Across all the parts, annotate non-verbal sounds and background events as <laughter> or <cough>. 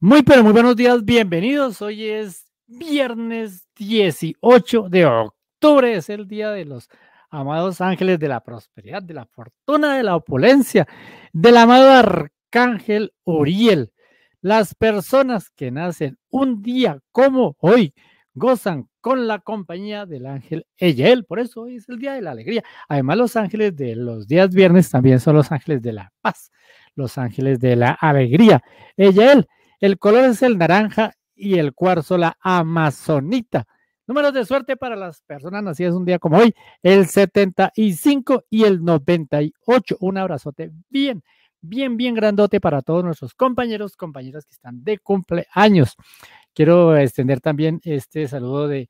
Muy pero muy buenos días, bienvenidos. Hoy es viernes 18 de octubre, es el día de los amados ángeles de la prosperidad, de la fortuna, de la opulencia, del amado arcángel Uriel. Las personas que nacen un día como hoy gozan con la compañía del ángel Eyel, por eso hoy es el día de la alegría. Además, los ángeles de los días viernes también son los ángeles de la paz, los ángeles de la alegría. Eyel el color es el naranja y el cuarzo la amazonita. Números de suerte para las personas nacidas un día como hoy, el 75 y el 98. Un abrazote bien, bien, bien grandote para todos nuestros compañeros, compañeras que están de cumpleaños. Quiero extender también este saludo de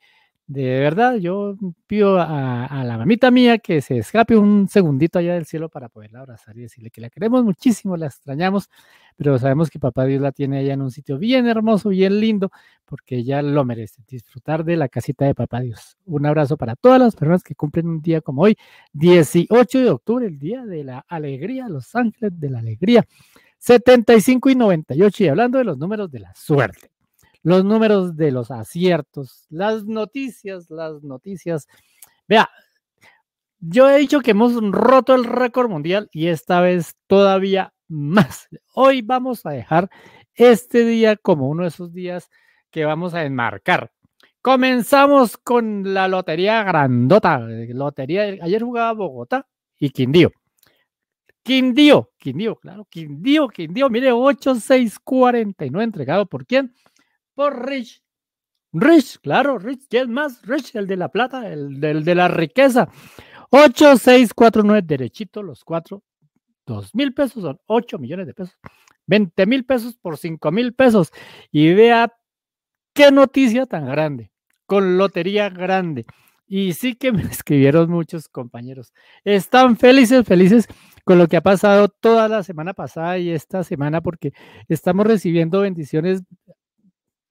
de verdad, yo pido a, la mamita mía que se escape un segundito allá del cielo para poderla abrazar y decirle que la queremos muchísimo, la extrañamos, pero sabemos que papá Dios la tiene allá en un sitio bien hermoso, bien lindo, porque ella lo merece, disfrutar de la casita de papá Dios. Un abrazo para todas las personas que cumplen un día como hoy, 18 de octubre, el día de la alegría, Los Ángeles de la Alegría, 75 y 98, y hablando de los números de la suerte los números de los aciertos, las noticias, las noticias. Vea, yo he dicho que hemos roto el récord mundial y esta vez todavía más. Hoy vamos a dejar este día como uno de esos días que vamos a enmarcar. Comenzamos con la lotería grandota. Lotería, ayer jugaba Bogotá y Quindío. Quindío, Quindío, claro, Quindío, Quindío, mire, 8649 entregado por quién? por Rich. Rich, claro, Rich, ¿quién más? Rich, el de la plata, el de la riqueza. 8649, derechito, los cuatro. Dos mil pesos son 8 millones de pesos. 20 mil pesos por cinco mil pesos. Y vea qué noticia tan grande, con lotería grande. Y sí que me <laughs> escribieron muchos compañeros. Están felices, felices con lo que ha pasado toda la semana pasada y esta semana porque estamos recibiendo bendiciones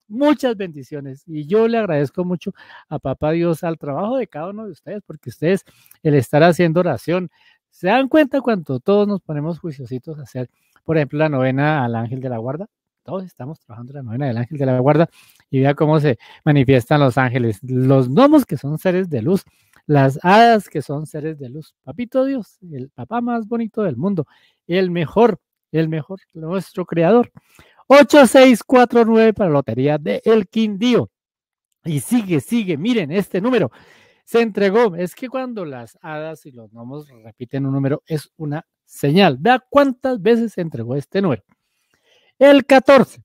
muchas bendiciones. Y yo le agradezco mucho a Papá Dios al trabajo de cada uno de ustedes, porque ustedes, el estar haciendo oración, se dan cuenta cuando todos nos ponemos juiciositos a hacer, por ejemplo, la novena al ángel de la guarda. Todos estamos trabajando la novena del ángel de la guarda y vea cómo se manifiestan los ángeles, los gnomos que son seres de luz, las hadas que son seres de luz. Papito Dios, el papá más bonito del mundo, el mejor, el mejor, nuestro creador. 8649 para la Lotería de El Quindío. Y sigue, sigue, miren este número. Se entregó. Es que cuando las hadas y los gnomos repiten un número, es una señal. Vea cuántas veces se entregó este número. El 14,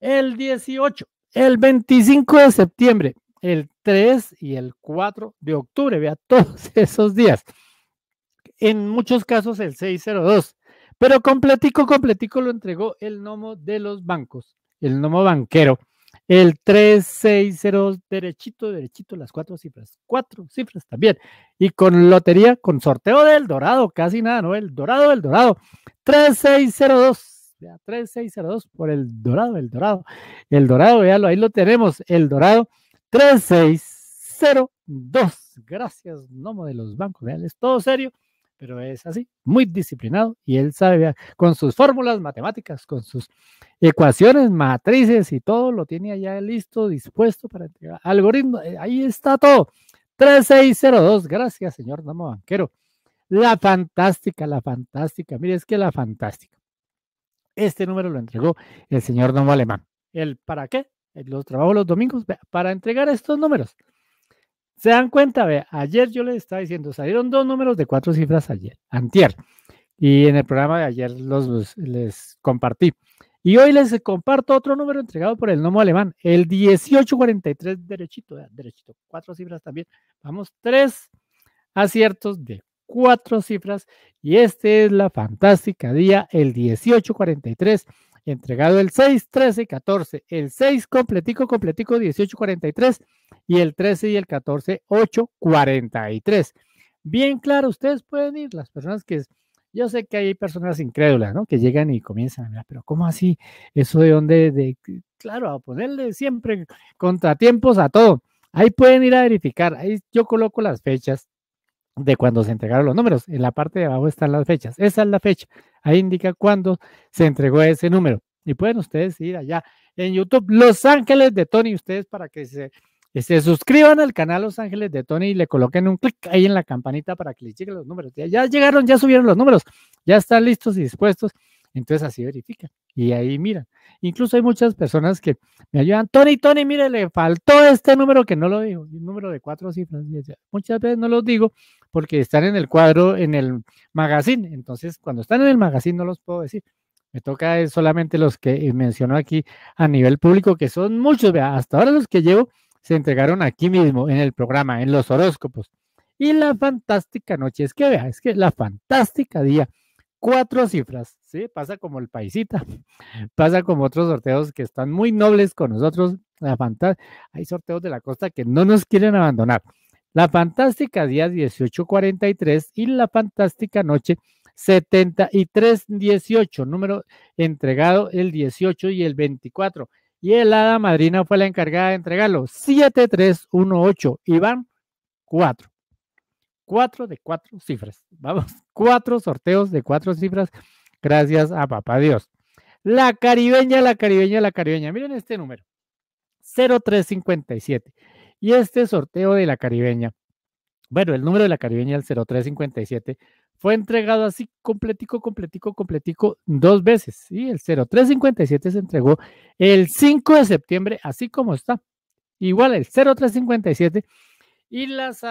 el 18, el 25 de septiembre, el 3 y el 4 de octubre. Vea todos <laughs> esos días. En muchos casos el 602. Pero completico, completico lo entregó el Nomo de los bancos, el Nomo banquero. El 360 derechito, derechito, las cuatro cifras, cuatro cifras también. Y con lotería, con sorteo del dorado, casi nada, ¿no? El dorado, el dorado. 3602, 3602 por el dorado, el dorado. El dorado, ya ahí lo tenemos, el dorado. 3602. Gracias, Nomo de los bancos, vean, todo serio pero es así, muy disciplinado y él sabe con sus fórmulas matemáticas, con sus ecuaciones, matrices y todo, lo tiene allá listo, dispuesto para entregar. Algoritmo, eh, ahí está todo. 3602, gracias señor Nomo Banquero. La fantástica, la fantástica, mire, es que la fantástica. Este número lo entregó el señor nomo Alemán. ¿El para qué? Eh, los trabajos los domingos para entregar estos números. Se dan cuenta, ve. ayer yo les estaba diciendo, salieron dos números de cuatro cifras ayer, antier, y en el programa de ayer los, les compartí. Y hoy les comparto otro número entregado por el Nomo Alemán, el 1843 derechito, derechito, cuatro cifras también. Vamos, tres aciertos de cuatro cifras y este es la fantástica día, el 1843 entregado el 6, 13, 14, el 6 completico, completico 18, 43 y el 13 y el 14, 8, 43. Bien claro, ustedes pueden ir, las personas que... Yo sé que hay personas incrédulas, ¿no? Que llegan y comienzan, a ah, mirar, pero ¿cómo así? Eso de dónde, de, claro, a ponerle siempre contratiempos a todo. Ahí pueden ir a verificar, ahí yo coloco las fechas, de cuando se entregaron los números. En la parte de abajo están las fechas. Esa es la fecha. Ahí indica cuándo se entregó ese número. Y pueden ustedes ir allá en YouTube, Los Ángeles de Tony, ustedes para que se, se suscriban al canal Los Ángeles de Tony y le coloquen un clic ahí en la campanita para que les lleguen los números. ya llegaron, ya subieron los números, ya están listos y dispuestos entonces así verifica y ahí mira. Incluso hay muchas personas que me ayudan, Tony, Tony, mire, le faltó este número que no lo digo, un número de cuatro cifras. Muchas veces no los digo porque están en el cuadro, en el magazine. Entonces, cuando están en el magazine no los puedo decir. Me toca eh, solamente los que mencionó aquí a nivel público, que son muchos. Vea, hasta ahora los que llevo se entregaron aquí mismo, en el programa, en los horóscopos. Y la fantástica noche, es que vea, es que la fantástica día cuatro cifras, ¿sí? Pasa como el paisita, <laughs> pasa como otros sorteos que están muy nobles con nosotros. La Hay sorteos de la costa que no nos quieren abandonar. La fantástica día 1843 y la fantástica noche 7318, número entregado el 18 y el 24. Y el hada madrina fue la encargada de entregarlo, 7318, Iván cuatro cuatro de cuatro cifras. <laughs> Vamos, cuatro sorteos de cuatro cifras. Gracias a papá Dios. La caribeña, la caribeña, la caribeña. Miren este número. 0357. Y este sorteo de la caribeña. Bueno, el número de la caribeña, el 0357, fue entregado así completico, completico, completico dos veces. Y el 0357 se entregó el 5 de septiembre, así como está. Igual el 0357. Y las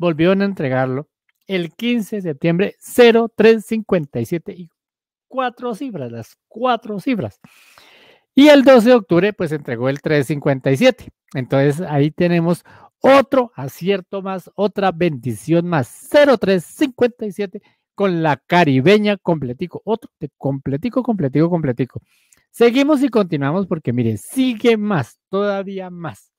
volvió a entregarlo el 15 de septiembre 0357 y cuatro cifras, las cuatro cifras. Y el 12 de octubre pues entregó el 357. Entonces ahí tenemos otro acierto más, otra bendición más, 0357 con la caribeña completico, otro de completico, completico, completico. Seguimos y continuamos porque mire, sigue más, todavía más.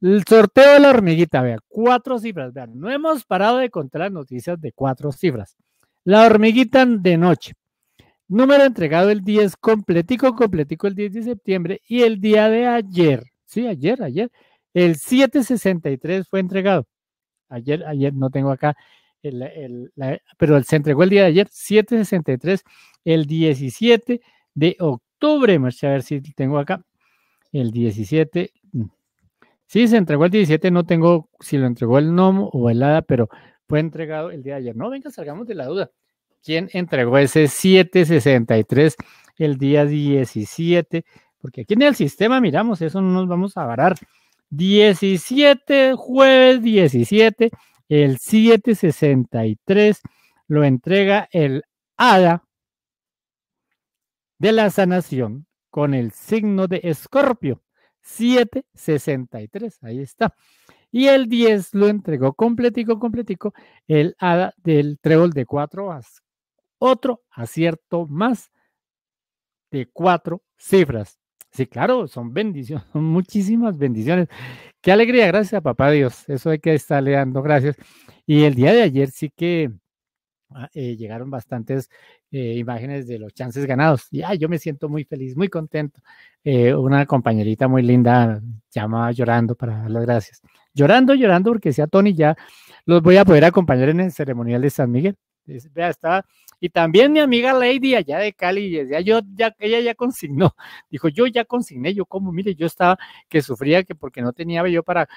El sorteo de la hormiguita, vea, cuatro cifras, vean, no hemos parado de contar las noticias de cuatro cifras. La hormiguita de noche. Número entregado el 10, completico, completico el 10 de septiembre y el día de ayer, sí, ayer, ayer, el 763 fue entregado. Ayer, ayer, no tengo acá, el, el, pero se entregó el día de ayer, 763, el 17 de octubre, a ver si tengo acá, el 17, Sí, se entregó el 17, no tengo si lo entregó el NOM o el hada, pero fue entregado el día de ayer. No, venga, salgamos de la duda. ¿Quién entregó ese 763 el día 17? Porque aquí en el sistema miramos, eso no nos vamos a varar. 17, jueves 17, el 763 lo entrega el hada de la sanación con el signo de escorpio. 763. Ahí está. Y el 10 lo entregó completico, completico, el hada del trébol de 4, as. Otro acierto más de cuatro cifras. Sí, claro, son bendiciones, son muchísimas bendiciones. Qué alegría, gracias papá Dios. Eso hay que estar dando gracias. Y el día de ayer sí que Ah, eh, llegaron bastantes eh, imágenes de los chances ganados. Y yo me siento muy feliz, muy contento. Eh, una compañerita muy linda llama llorando para dar las gracias. Llorando, llorando, porque decía Tony, ya los voy a poder acompañar en el ceremonial de San Miguel. Y también mi amiga Lady allá de Cali, decía, yo ya, ella ya consignó, <laughs> dijo, yo ya consigné, yo como, mire, yo estaba que sufría que porque no tenía yo para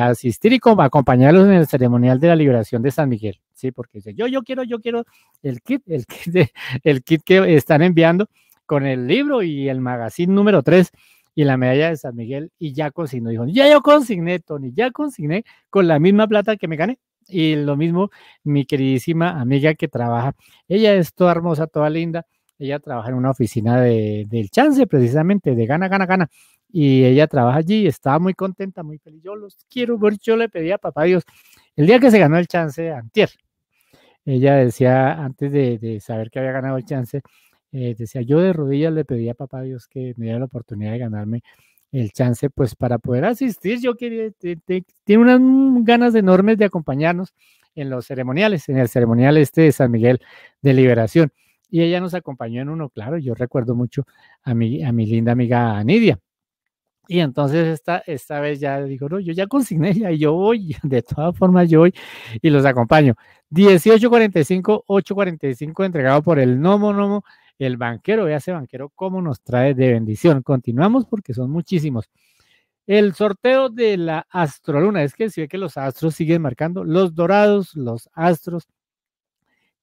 asistir y acompañarlos en el ceremonial de la liberación de San Miguel. ¿sí? Porque yo, yo quiero, yo quiero el kit, el <laughs> kit, el kit que están enviando con el libro y el magazine número 3 y la medalla de San Miguel y ya consignó. Dijo, ya yo consigné, Tony, ya consigné con la misma plata que me gané. Y lo mismo mi queridísima amiga que trabaja. Ella es toda hermosa, toda linda. Ella trabaja en una oficina de, del chance, precisamente, de gana, gana, gana. Y ella trabaja allí, estaba muy contenta, muy feliz. Yo los quiero, yo le pedí a papá Dios el día que se ganó el chance, Antier, ella decía, antes de, saber que había ganado el chance, eh, decía, yo de rodillas le pedí a papá Dios que me diera la oportunidad de ganarme el chance, pues para poder asistir, yo quería, tiene unas ganas enormes de acompañarnos en los ceremoniales, en el ceremonial este de San Miguel de Liberación. Y ella nos acompañó en uno, claro, yo recuerdo mucho a mi, a mi linda amiga Nidia. Y entonces esta, esta vez ya dijo no, yo ya consigné, ya yo voy, <laughs> de todas formas yo voy y los acompaño. 18.45, 8.45 entregado por el Nomo Nomo, el banquero, vea ese banquero cómo nos trae de bendición. Continuamos porque son muchísimos. El sorteo de la astroluna, es que si ve que los astros siguen marcando, los dorados, los astros,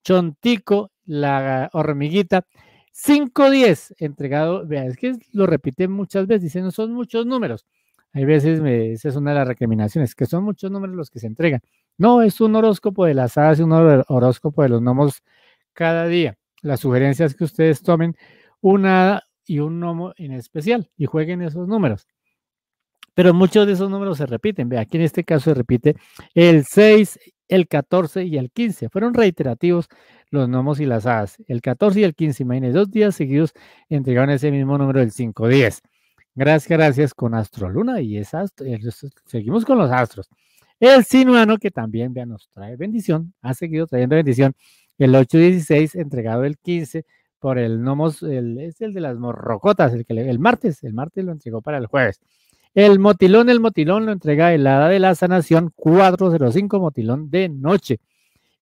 Chontico, la hormiguita, 510 entregado. vea es que lo repite muchas veces, dicen, no son muchos números. Hay veces, me, esa es una de las recriminaciones, que son muchos números los que se entregan. No, es un horóscopo de las hadas y un horóscopo de los gnomos cada día. Las sugerencias que ustedes tomen, una y un gnomo en especial, y jueguen esos números. Pero muchos de esos números se repiten. vea aquí en este caso se repite el 6 el 14 y el 15. Fueron reiterativos los gnomos y las hadas. El 14 y el 15, imagínense, dos días seguidos entregaron ese mismo número del 510. Gracias, gracias con Astroluna y es eh, seguimos con los astros. El sinuano, que también vean, nos trae bendición, ha seguido trayendo bendición. El 816, entregado el 15 por el gnomos, es el de las morrocotas, el que el martes, el martes lo entregó para el jueves. El motilón, el motilón lo entrega el hada de la sanación 405 motilón de noche.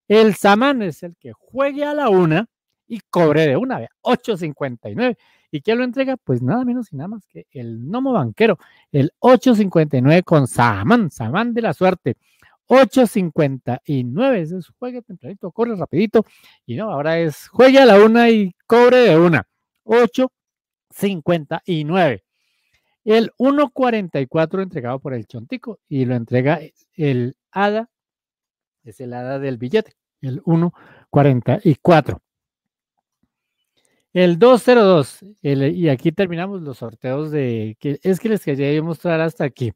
El samán es el que juegue a la una y cobre de una, 8.59. ¿Y quién lo entrega? Pues nada menos y nada más que el Nomo Banquero, el 8.59 con Samán, Samán de la Suerte. 8.59, ese es juegue tempranito, corre rapidito. Y no, ahora es juegue a la una y cobre de una. 8.59. El 1.44 entregado por el Chontico y lo entrega el hada, es el hada del billete, el 1.44. El 202, el, y aquí terminamos los sorteos de, que es que les quería mostrar hasta aquí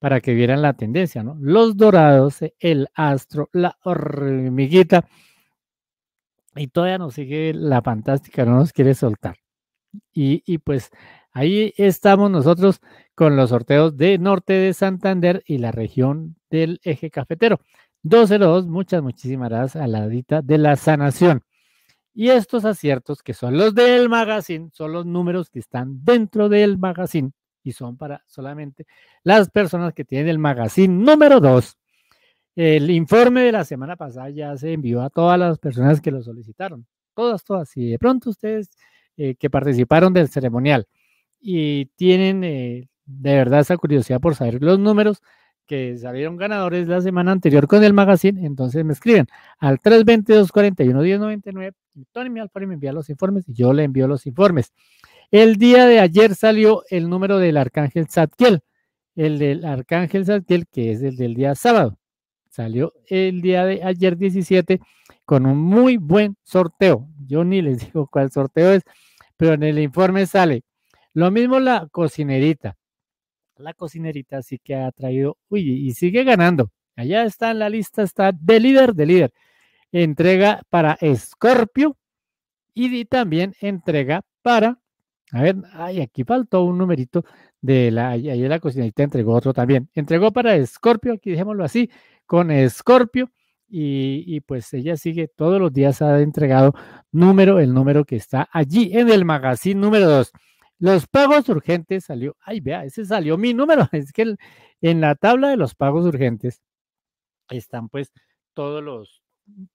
para que vieran la tendencia, ¿no? Los dorados, el astro, la hormiguita, y todavía nos sigue la fantástica, no nos quiere soltar. Y, y pues Ahí estamos nosotros con los sorteos de Norte de Santander y la región del eje cafetero. 202, muchas, muchísimas gracias a la dita de la sanación. Y estos aciertos, que son los del magazine, son los números que están dentro del magazine y son para solamente las personas que tienen el magazine número 2. El informe de la semana pasada ya se envió a todas las personas que lo solicitaron. Todas, todas. Y de pronto ustedes eh, que participaron del ceremonial y tienen eh, de verdad esa curiosidad por saber los números que salieron ganadores la semana anterior con el magazine, entonces me escriben al 322-41-1099 y Tony me envía los informes y yo le envío los informes. El día de ayer salió el número del Arcángel Zadkiel, el del Arcángel Zadkiel que es el del día sábado. Salió el día de ayer 17 con un muy buen sorteo. Yo ni les digo cuál sorteo es, pero en el informe sale lo mismo la cocinerita. La cocinerita sí que ha traído, uy, y sigue ganando. Allá está en la lista, está de líder, de líder. Entrega para Scorpio y también entrega para, a ver, ay, aquí faltó un numerito de la, ayer la cocinerita entregó otro también. Entregó para Scorpio, aquí dejémoslo así, con Scorpio. Y, y, pues ella sigue todos los días ha entregado número, el número que está allí en el magazine número 2. Los pagos urgentes salió, ay, vea, ese salió mi número. <laughs> Es que en la tabla de los pagos urgentes están pues todos los,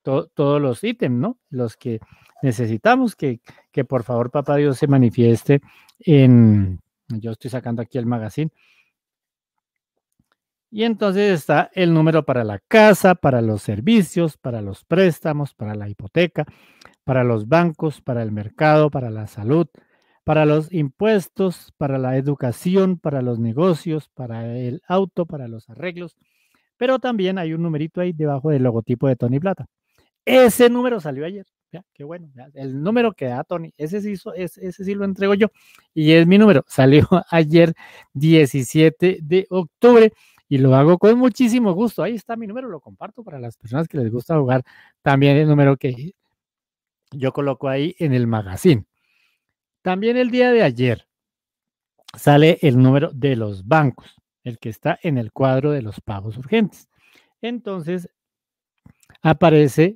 todos los ítems, ¿no? Los que necesitamos que, que por favor, papá Dios, se manifieste en, yo estoy sacando aquí el magazine. Y entonces está el número para la casa, para los servicios, para los préstamos, para la hipoteca, para los bancos, para el mercado, para la salud, para los impuestos, para la educación, para los negocios, para el auto, para los arreglos. Pero también hay un numerito ahí debajo del logotipo de Tony Plata. Ese número salió ayer. qué bueno. el número que da Tony, ese sí, ese sí lo entrego yo. Y es mi número. <laughs> Salió ayer 17 de octubre y lo hago con muchísimo gusto. Ahí está mi número, lo comparto para las personas que les gusta jugar. También el número que yo coloco ahí en el magazine. También el día de ayer sale el número de los bancos, el que está en el cuadro de los pagos urgentes. Entonces, aparece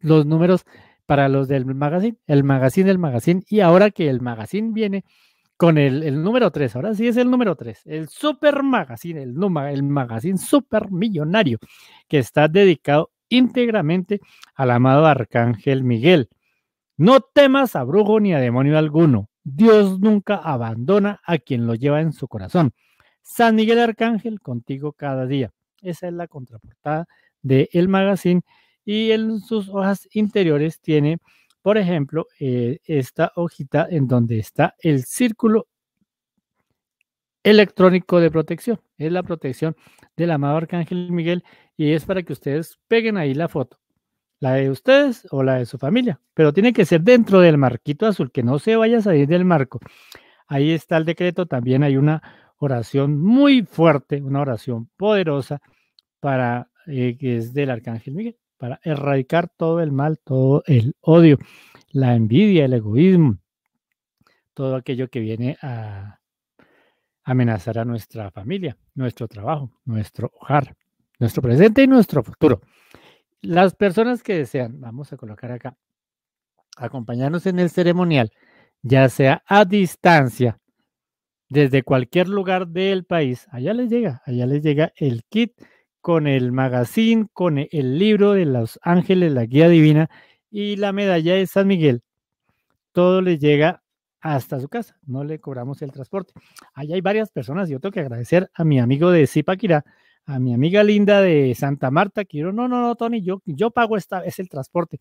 los números para los del magazine, el magazine, el magazine, y ahora que el magazine viene con el, número 3, ahora sí es el número 3, el super magazine, el, el magazine super millonario, que está dedicado íntegramente al amado Arcángel Miguel. No temas a brujo ni a demonio alguno. Dios nunca abandona a quien lo lleva en su corazón. San Miguel Arcángel contigo cada día. Esa es la contraportada de Magazine y en sus hojas interiores tiene, por ejemplo, eh, esta hojita en donde está el círculo electrónico de protección. Es la protección del amado Arcángel Miguel y es para que ustedes peguen ahí la foto la de ustedes o la de su familia, pero tiene que ser dentro del marquito azul, que no se vaya a salir del marco. Ahí está el decreto, también hay una oración muy fuerte, una oración poderosa para eh, que es del arcángel Miguel, para erradicar todo el mal, todo el odio, la envidia, el egoísmo, todo aquello que viene a amenazar a nuestra familia, nuestro trabajo, nuestro hogar, nuestro presente y nuestro futuro. Las personas que desean, vamos a colocar acá, acompañarnos en el ceremonial, ya sea a distancia, desde cualquier lugar del país, allá les llega, allá les llega el kit con el magazine, con e, el libro de los ángeles, la guía divina y la medalla de San Miguel. Todo les llega hasta su casa, no le cobramos el transporte. Allá hay varias personas yo tengo que agradecer a mi amigo de Zipaquirá, a mi amiga linda de Santa Marta, quiero no, no, no, Tony, yo, yo pago esta, es el transporte.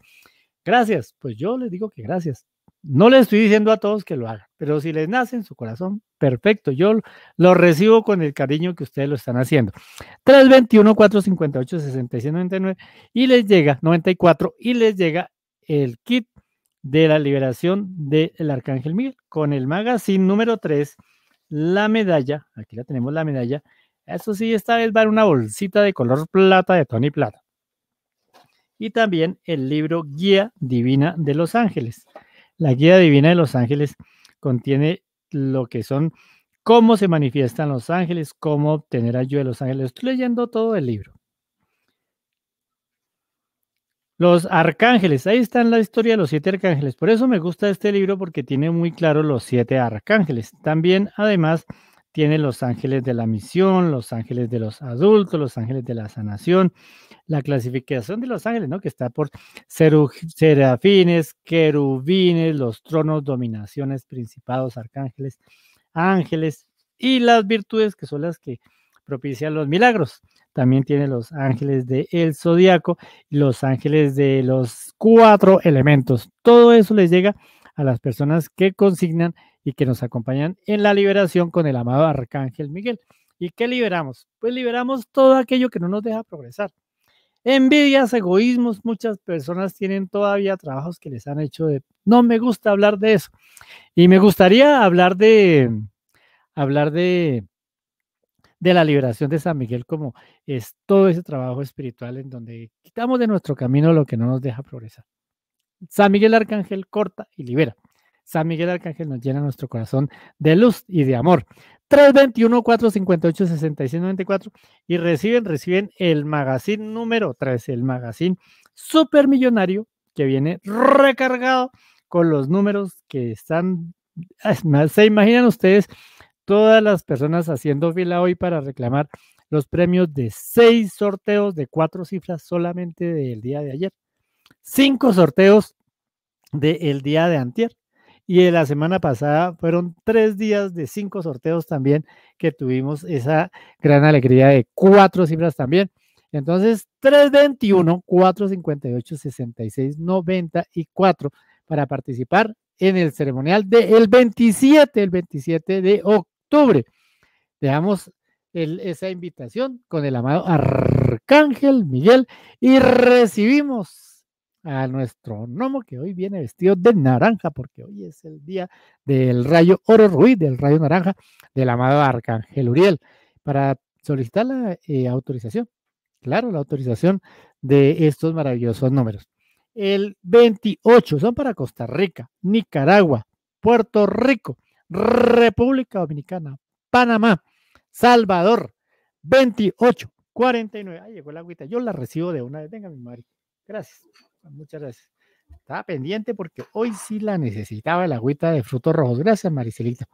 Gracias, pues yo les digo que gracias. No les estoy diciendo a todos que lo hagan, pero si les nace en su corazón, perfecto. Yo lo recibo con el cariño que ustedes lo están haciendo. 321-458-6699 y les llega 94 y les llega el kit de la liberación del Arcángel Miguel con el magazine número 3, la medalla, aquí la tenemos la medalla, eso sí, esta vez va una bolsita de color plata de Tony Plata. Y también el libro Guía Divina de los Ángeles. La Guía Divina de los Ángeles contiene lo que son cómo se manifiestan los ángeles, cómo obtener ayuda de los ángeles. Estoy leyendo todo el libro. Los arcángeles, ahí está la historia de los siete arcángeles. Por eso me gusta este libro porque tiene muy claro los siete arcángeles. También, además, tiene los ángeles de la misión, los ángeles de los adultos, los ángeles de la sanación, la clasificación de los ángeles, ¿no? Que está por serafines, querubines, los tronos, dominaciones, principados, arcángeles, ángeles y las virtudes que son las que propician los milagros. También tiene los ángeles del el zodiaco, los ángeles de los cuatro elementos. Todo eso les llega a las personas que consignan y que nos acompañan en la liberación con el amado Arcángel Miguel. ¿Y qué liberamos? Pues liberamos todo aquello que no nos deja progresar. Envidias, egoísmos, muchas personas tienen todavía trabajos que les han hecho de... No me gusta hablar de eso. Y me gustaría hablar de... Hablar de de la liberación de San Miguel como es todo ese trabajo espiritual en donde quitamos de nuestro camino lo que no nos deja progresar. San Miguel Arcángel corta y libera. San Miguel Arcángel nos llena nuestro corazón de luz y de amor. 321-458-6694 y reciben, reciben el magazine número 3, el magazine supermillonario que viene recargado con los números que están, se imaginan ustedes todas las personas haciendo fila hoy para reclamar los premios de seis sorteos de cuatro cifras solamente del día de ayer, cinco sorteos del día de antier y la semana pasada fueron tres días de cinco sorteos también que tuvimos esa gran alegría de cuatro cifras también. Entonces, 321, 458, 66, 94 para participar en el ceremonial del 27, el 27 de octubre. Dejamos el, esa invitación con el amado Arcángel Miguel y recibimos a nuestro gnomo que hoy viene vestido de naranja, porque hoy es el día del rayo oro ruiz, del rayo naranja del amado Arcángel Uriel, para solicitar la eh, autorización, claro, la autorización de estos maravillosos números. El 28 son para Costa Rica, Nicaragua, Puerto Rico, República Dominicana, Panamá, Salvador, 28, 49. Ahí llegó la agüita, yo la recibo de una vez. Venga, mi madre. Gracias. Muchas gracias. Estaba pendiente porque hoy sí la necesitaba la agüita de frutos rojos. Gracias, Maricelita.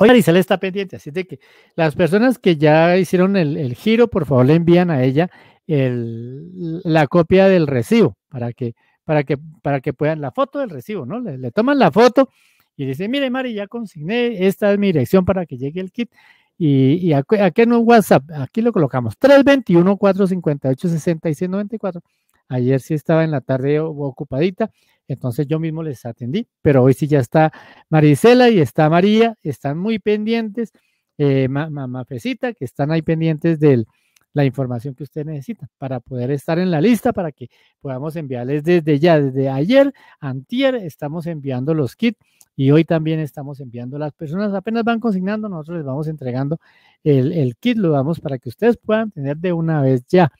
Hoy Maricel está pendiente, así de que las personas que ya hicieron el, giro, por favor le envían a ella la copia del recibo para que, para que, para que puedan, la foto del recibo, ¿no? Le, toman la foto y dice, dicen, mire Mari, ya consigné, esta es mi dirección para que llegue el kit. Y, y aquí en un WhatsApp, aquí lo colocamos, 321 458 194 Ayer sí estaba en la tarde eh, ocupadita, entonces yo mismo les atendí, pero hoy sí ya está Marisela y está María, están muy pendientes, eh, Mamá Fecita que están ahí pendientes de la información que usted necesita para poder estar en la lista, para que podamos enviarles desde ya, desde ayer, antier, estamos enviando los kits y hoy también estamos enviando las personas, apenas van consignando, nosotros les vamos entregando el, el kit, lo damos para que ustedes puedan tener de una vez ya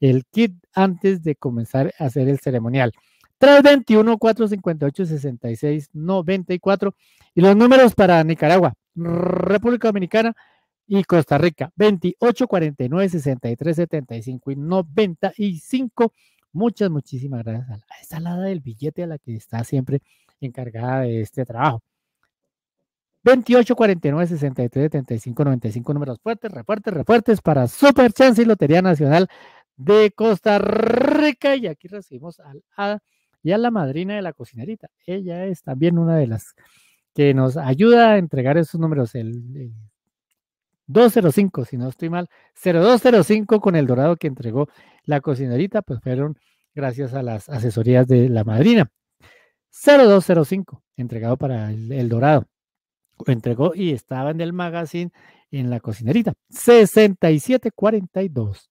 el kit antes de comenzar a hacer el ceremonial. 321-458-6694 y los números para Nicaragua, República Dominicana y Costa Rica, 28-49-63-75 y 95. Muchas, muchísimas gracias a, la, del billete a la que está siempre encargada de este trabajo. 28 49 63 75 95 números fuertes, refuertes, refuertes para Super Chance y Lotería Nacional de Costa Rica. Y aquí recibimos al, a, y a la madrina de la cocinerita. Ella es también una de las que nos ayuda a entregar esos números. El, 205, si no estoy mal, 0205 con el dorado que entregó la cocinerita, pues fueron gracias a las asesorías de la madrina. 0205, entregado para el, el dorado. Entregó y estaba en el magazine en la cocinerita. 6742.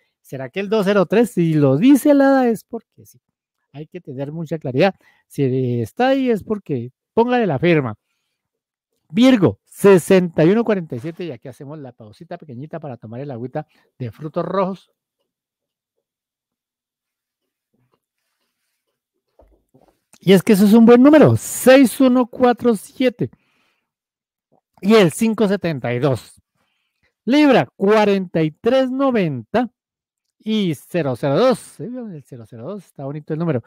¿Será que el 203, si lo dice la ADA, es porque sí? Hay que tener mucha claridad. Si está ahí es porque póngale la firma. Virgo, 6147, y aquí hacemos la pausita pequeñita para tomar el agüita de frutos rojos. Y es que eso es un buen número, 6147 y el 572. Libra, 4390 y 002. ¿eh? El 002, está bonito el número.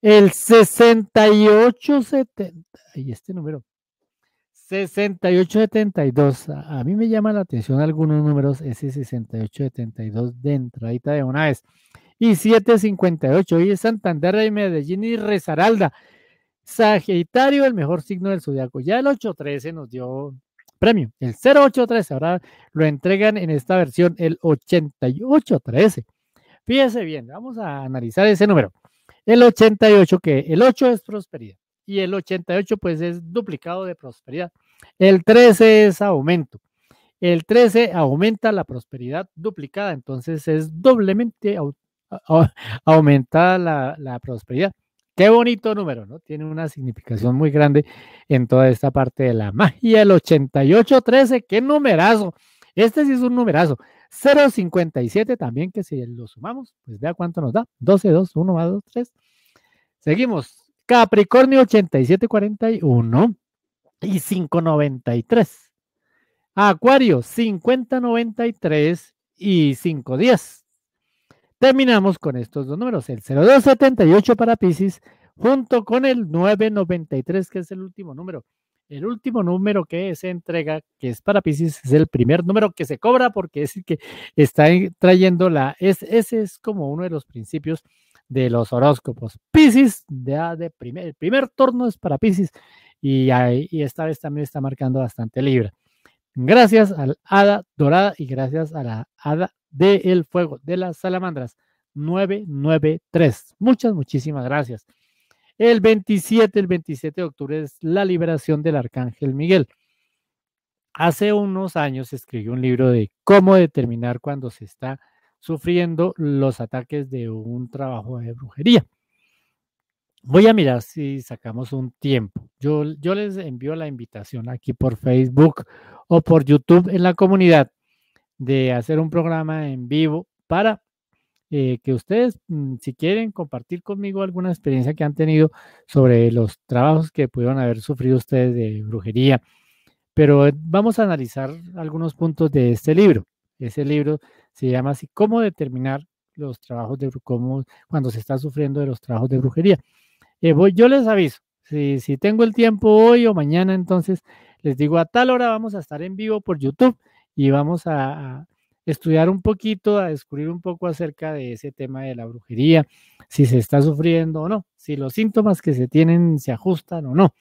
El 6870. Y este número. 6872. A, mí me llama la atención algunos números. Ese 6872 de entradita de una vez. Y 758. y es Santander y Medellín y Rezaralda. Sagitario, el mejor signo del zodiaco. Ya el 813 nos dio premio el 0813. Ahora lo entregan en esta versión, el 8813. Fíjese bien, vamos a analizar ese número. El 88, que el 8 es prosperidad y el 88 pues es duplicado de prosperidad. El 13 es aumento. El 13 aumenta la prosperidad duplicada, entonces es doblemente aumentada la prosperidad. Qué bonito número, ¿no? Tiene una significación muy grande en toda esta parte de la magia. El 8813, qué numerazo. Este sí es un numerazo. 057 también, que si lo sumamos, pues vea cuánto nos da. 12, 2, 1 más 2, 3. Seguimos. Capricornio 8741 y 593. Acuario 5093 y 510. Terminamos con estos dos números, el 0278 para Pisces junto con el 993, que es el último número. El último número que se entrega, que es para Pisces, es el primer número que se cobra porque es el que está trayendo la... Es, ese es como uno de los principios de los horóscopos. Pisces, de, ah, de primer, el primer turno es para Pisces y, ahí, esta vez también está marcando bastante Libra. Gracias al Hada Dorada y gracias a la Hada del El fuego de las salamandras 993. Muchas, muchísimas gracias. El 27, el 27 de octubre es la liberación del arcángel Miguel. Hace unos años escribió un libro de cómo determinar cuando se está sufriendo los ataques de un trabajo de brujería. Voy a mirar si sacamos un tiempo. Yo, yo les envío la invitación aquí por Facebook o por YouTube en la comunidad de hacer un programa en vivo para eh, que ustedes, mm, si quieren, compartir conmigo alguna experiencia que han tenido sobre los trabajos que pudieron haber sufrido ustedes de brujería. Pero eh, vamos a analizar algunos puntos de este libro. Ese libro se llama así, ¿Cómo determinar los trabajos de brujería cuando se está sufriendo de los trabajos de brujería? Eh, voy, yo les aviso, si, si tengo el tiempo hoy o mañana, entonces les digo a tal hora vamos a estar en vivo por YouTube y vamos a, estudiar un poquito, a descubrir un poco acerca de ese tema de la brujería, si se está sufriendo o no, si los síntomas que se tienen se ajustan o no.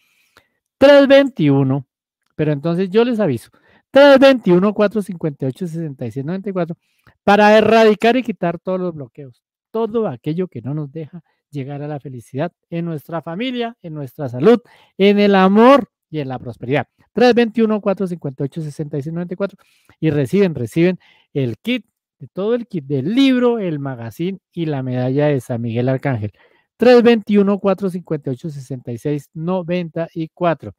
321, pero entonces yo les aviso, 321-458-6694, para erradicar y quitar todos los bloqueos, todo aquello que no nos deja llegar a la felicidad en nuestra familia, en nuestra salud, en el amor, y en la prosperidad. 321-458-6694 y reciben, reciben el kit, de todo el kit del libro, el magazine y la medalla de San Miguel Arcángel. 321-458-6694.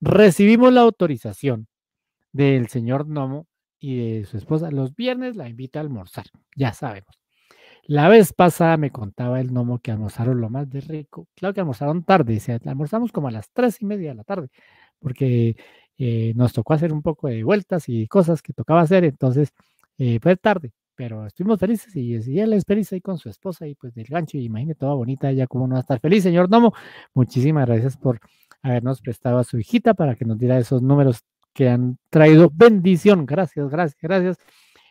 Recibimos la autorización del señor Nomo y de su esposa. Los viernes la invita a almorzar, ya sabemos. La vez pasada me contaba el Nomo que almorzaron lo más de rico. Claro que almorzaron tarde, se almorzamos como a las tres y media de la tarde, porque eh, nos tocó hacer un poco de vueltas y cosas que tocaba hacer, entonces eh, fue tarde, pero estuvimos felices y, él es feliz ahí con su esposa y pues del gancho, y imagínate toda bonita ella, como no va a estar feliz, señor Nomo. Muchísimas gracias por habernos prestado a su hijita para que nos diera esos números que han traído bendición. Gracias, gracias, gracias.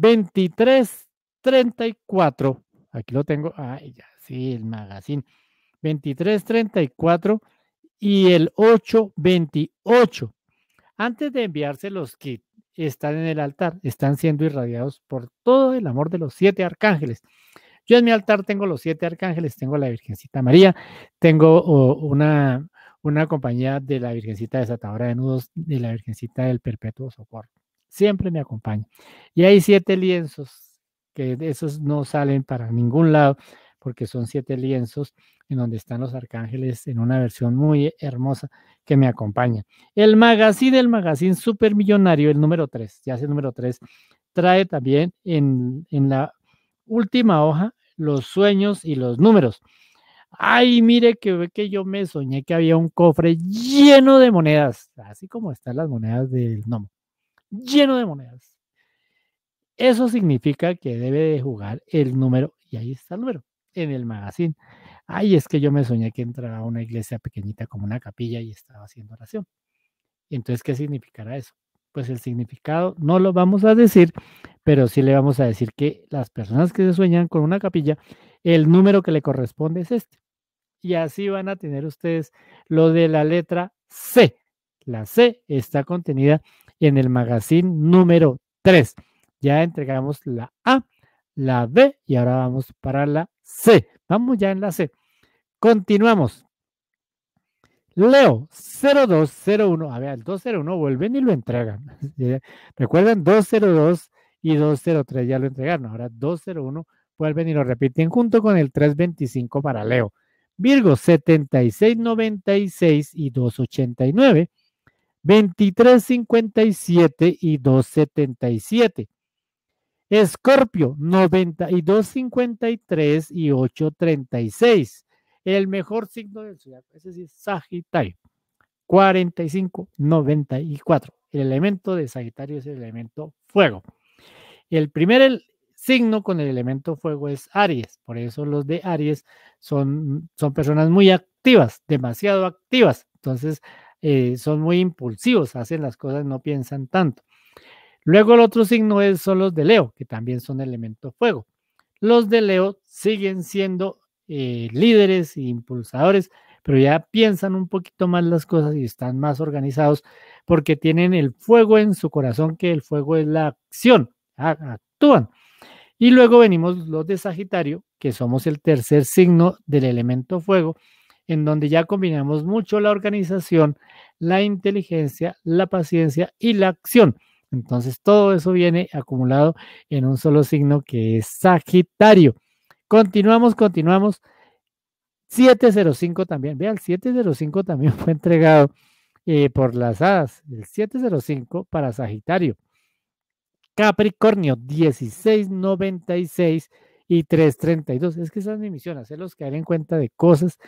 2334. Aquí lo tengo. Ay, ya, sí, el magazine. 2334 y el 828. Antes de enviarse los kits, están en el altar, están siendo irradiados por todo el amor de los siete arcángeles. Yo en mi altar tengo los siete arcángeles, tengo la Virgencita María, tengo una, una compañía de la Virgencita de Satadora de Nudos, de la Virgencita del Perpetuo Socorro siempre me acompaña. Y hay siete lienzos, que esos no salen para ningún lado, porque son siete lienzos en donde están los arcángeles en una versión muy hermosa que me acompaña. El magazine, el magazine supermillonario, el número tres, ya es el número 3, trae también en, la última hoja los sueños y los números. Ay, mire que, que yo me soñé que había un cofre lleno de monedas, así como están las monedas del gnomo lleno de monedas. Eso significa que debe de jugar el número, y ahí está el número, en el magazine. Ay, es que yo me soñé que entraba a una iglesia pequeñita como una capilla y estaba haciendo oración. Entonces, ¿qué significará eso? Pues el significado no lo vamos a decir, pero sí le vamos a decir que las personas que se sueñan con una capilla, el número que le corresponde es este. Y así van a tener ustedes lo de la letra C. La C está contenida en el magazine número 3. Ya entregamos la A, la B y ahora vamos para la C. Vamos ya en la C. Continuamos. Leo 0201. A ver, el 201 vuelven y lo entregan. <laughs> Recuerden 202 y 203 ya lo entregaron. Ahora 201 vuelven y lo repiten junto con el 325 para Leo. Virgo 7696 y 289 2357 y 277. Escorpio, 9253 y 836. El mejor signo del zodiaco, Es decir, Sagitario. 4594. El elemento de Sagitario es el elemento fuego. El primer el signo con el elemento fuego es Aries. Por eso los de Aries son, son personas muy activas, demasiado activas. Entonces, eh, son muy impulsivos, hacen las cosas, no piensan tanto. Luego el otro signo es, son los de Leo, que también son elemento fuego. Los de Leo siguen siendo eh, líderes e impulsadores, pero ya piensan un poquito más las cosas y están más organizados porque tienen el fuego en su corazón, que el fuego es la acción, ah, actúan. Y luego venimos los de Sagitario, que somos el tercer signo del elemento fuego, en donde ya combinamos mucho la organización, la inteligencia, la paciencia y la acción. Entonces todo eso viene acumulado en un solo signo que es Sagitario. Continuamos, continuamos. 705 también. vean, 705 también <laughs> fue entregado eh, por las hadas. El 705 para Sagitario. Capricornio 1696 y 332. Es que esa es mi misión, hacerlos caer en cuenta de cosas.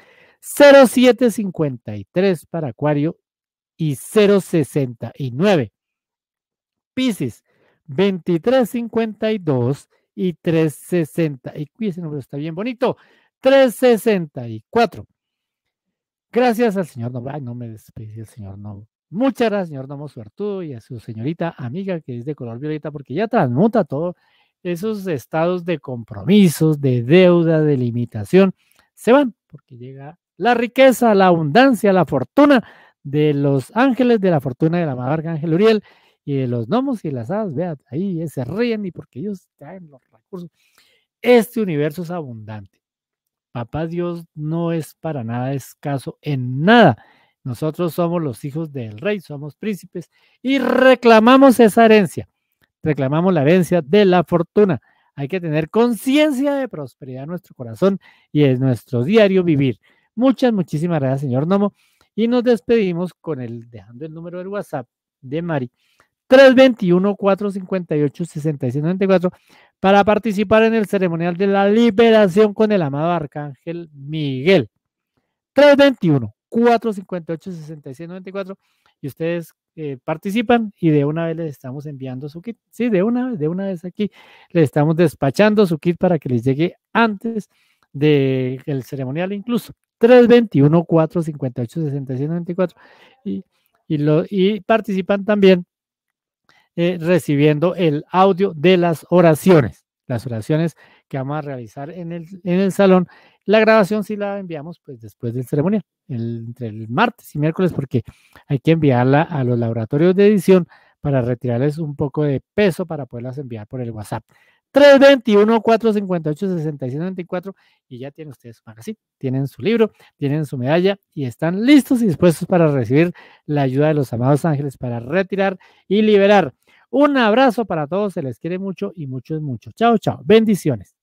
0753 para Acuario y 069. Piscis, 2352 y 360. Y ese número está bien bonito. 364. Gracias al señor Novo. Ay, no me desprecie el señor Novo Muchas gracias, señor Nomo Suertudo, y a su señorita amiga que es de color violeta, porque ya transmuta todo esos estados de compromisos, de deuda, de limitación, se van porque llega la riqueza, la abundancia, la fortuna de los ángeles, de la fortuna de la la Ángel Uriel y de los gnomos y las hadas. Vean, ahí se ríen y porque ellos caen los recursos. Este universo es abundante. Papá Dios no es para nada escaso en nada. Nosotros somos los hijos del rey, somos príncipes y reclamamos esa herencia reclamamos la herencia de la fortuna. Hay que tener conciencia de prosperidad en nuestro corazón y en nuestro diario vivir. Muchas, muchísimas gracias, señor Nomo. Y nos despedimos con el, dejando el número del WhatsApp de Mari, 321-458-6694, para participar en el ceremonial de la liberación con el amado Arcángel Miguel. 321-458-6694 y ustedes eh, participan y de una vez les estamos enviando su kit. Sí, de una vez, de una vez aquí les estamos despachando su kit para que les llegue antes del el ceremonial incluso. 321 458 6694 y, y, lo, y participan también eh, recibiendo el audio de las oraciones, las oraciones que vamos a realizar en el, en el salón la grabación sí la enviamos pues después del la ceremonia, entre el martes y miércoles, porque hay que enviarla a los laboratorios de edición para retirarles un poco de peso para poderlas enviar por el WhatsApp. 321-458-6694 y ya tienen ustedes su magazine, tienen su libro, tienen su medalla y están listos y dispuestos para recibir la ayuda de los amados ángeles para retirar y liberar. Un abrazo para todos, se les quiere mucho y mucho es mucho. Chao, chao. Bendiciones.